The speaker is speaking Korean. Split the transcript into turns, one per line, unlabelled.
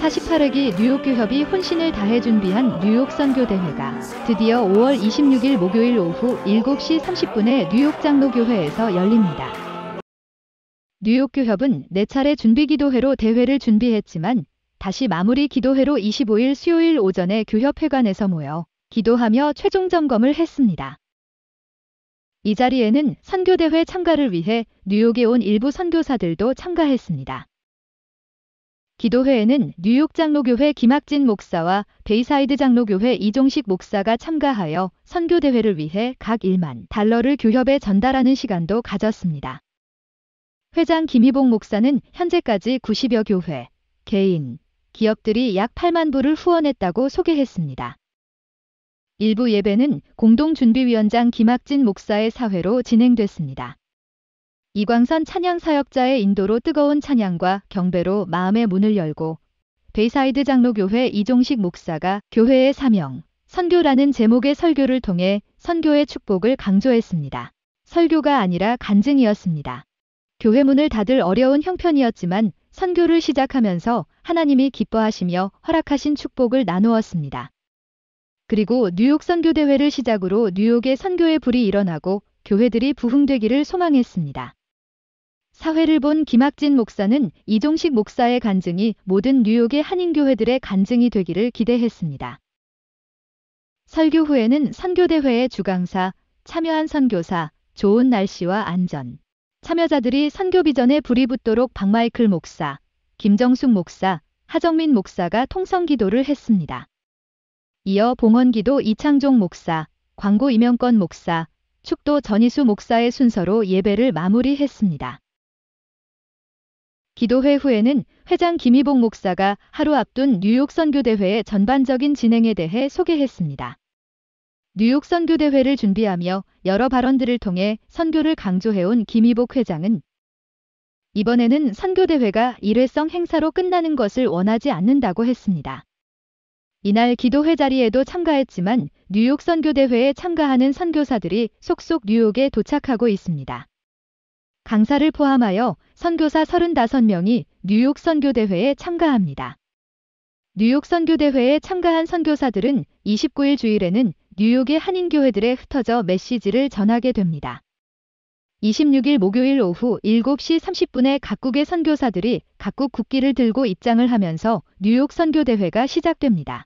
48회기 뉴욕교협이 혼신을 다해 준비한 뉴욕 선교대회가 드디어 5월 26일 목요일 오후 7시 30분에 뉴욕 장로교회에서 열립니다. 뉴욕교협은 4차례 준비기도회로 대회를 준비했지만 다시 마무리 기도회로 25일 수요일 오전에 교협회관에서 모여 기도하며 최종 점검을 했습니다. 이 자리에는 선교대회 참가를 위해 뉴욕에 온 일부 선교사들도 참가했습니다. 기도회에는 뉴욕 장로교회 김학진 목사와 베이사이드 장로교회 이종식 목사가 참가하여 선교대회를 위해 각 1만 달러를 교협에 전달하는 시간도 가졌습니다. 회장 김희봉 목사는 현재까지 90여 교회, 개인, 기업들이 약 8만 부를 후원했다고 소개했습니다. 일부 예배는 공동준비위원장 김학진 목사의 사회로 진행됐습니다. 이광선 찬양 사역자의 인도로 뜨거운 찬양과 경배로 마음의 문을 열고 베이사이드 장로교회 이종식 목사가 교회의 사명, 선교라는 제목의 설교를 통해 선교의 축복을 강조했습니다. 설교가 아니라 간증이었습니다. 교회 문을 닫을 어려운 형편이었지만 선교를 시작하면서 하나님이 기뻐하시며 허락하신 축복을 나누었습니다. 그리고 뉴욕 선교대회를 시작으로 뉴욕의 선교의 불이 일어나고 교회들이 부흥되기를 소망했습니다. 사회를 본 김학진 목사는 이종식 목사의 간증이 모든 뉴욕의 한인교회들의 간증이 되기를 기대했습니다. 설교 후에는 선교대회의 주강사, 참여한 선교사, 좋은 날씨와 안전. 참여자들이 선교 비전에 불이 붙도록 박마이클 목사, 김정숙 목사, 하정민 목사가 통성 기도를 했습니다. 이어 봉헌 기도 이창종 목사, 광고 이명권 목사, 축도 전희수 목사의 순서로 예배를 마무리했습니다. 기도회 후에는 회장 김희봉 목사가 하루 앞둔 뉴욕 선교대회의 전반적인 진행에 대해 소개했습니다. 뉴욕 선교대회를 준비하며 여러 발언들을 통해 선교를 강조해온 김희복 회장은 이번에는 선교대회가 일회성 행사로 끝나는 것을 원하지 않는다고 했습니다. 이날 기도회 자리에도 참가했지만 뉴욕 선교대회에 참가하는 선교사들이 속속 뉴욕에 도착하고 있습니다. 강사를 포함하여 선교사 35명이 뉴욕 선교대회에 참가합니다. 뉴욕 선교대회에 참가한 선교사들은 29일 주일에는 뉴욕의 한인교회들에 흩어져 메시지를 전하게 됩니다. 26일 목요일 오후 7시 30분에 각국의 선교사들이 각국 국기를 들고 입장을 하면서 뉴욕 선교대회가 시작됩니다.